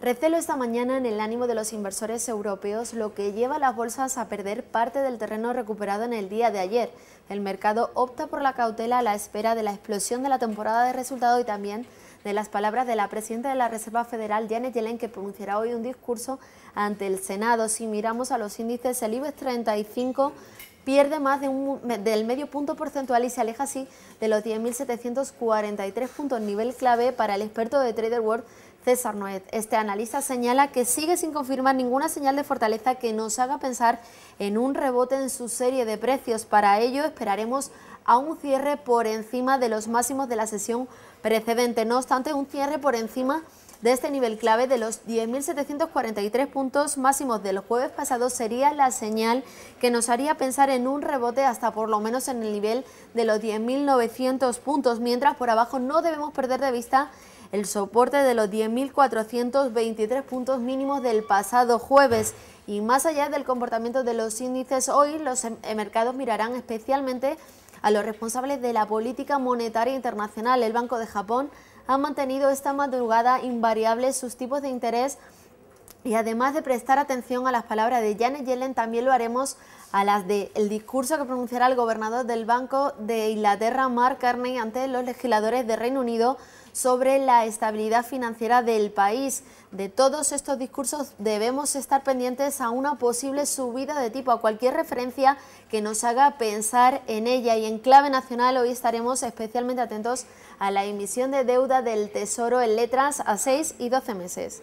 Recelo esta mañana en el ánimo de los inversores europeos, lo que lleva a las bolsas a perder parte del terreno recuperado en el día de ayer. El mercado opta por la cautela a la espera de la explosión de la temporada de resultados y también de las palabras de la presidenta de la Reserva Federal, Janet Yellen, que pronunciará hoy un discurso ante el Senado. Si miramos a los índices, el IBEX 35 pierde más del medio punto porcentual y se aleja así de los 10.743 puntos, nivel clave para el experto de Trader World César Noet. Este analista señala que sigue sin confirmar ninguna señal de fortaleza que nos haga pensar en un rebote en su serie de precios. Para ello esperaremos a un cierre por encima de los máximos de la sesión precedente. No obstante, un cierre por encima de este nivel clave de los 10.743 puntos máximos del jueves pasado sería la señal que nos haría pensar en un rebote hasta por lo menos en el nivel de los 10.900 puntos, mientras por abajo no debemos perder de vista el soporte de los 10.423 puntos mínimos del pasado jueves. Y más allá del comportamiento de los índices, hoy los em-, eh, mercados mirarán especialmente a los responsables de la política monetaria internacional. El Banco de Japón ha mantenido esta madrugada invariable sus tipos de interés y además de prestar atención a las palabras de Janet Yellen, también lo haremos a las del discurso que pronunciará el gobernador del Banco de Inglaterra, Mark Carney, ante los legisladores de Reino Unido sobre la estabilidad financiera del país. De todos estos discursos debemos estar pendientes a una posible subida de tipo, a cualquier referencia que nos haga pensar en ella. Y en clave nacional hoy estaremos especialmente atentos a la emisión de deuda del Tesoro en letras a 6 y 12 meses.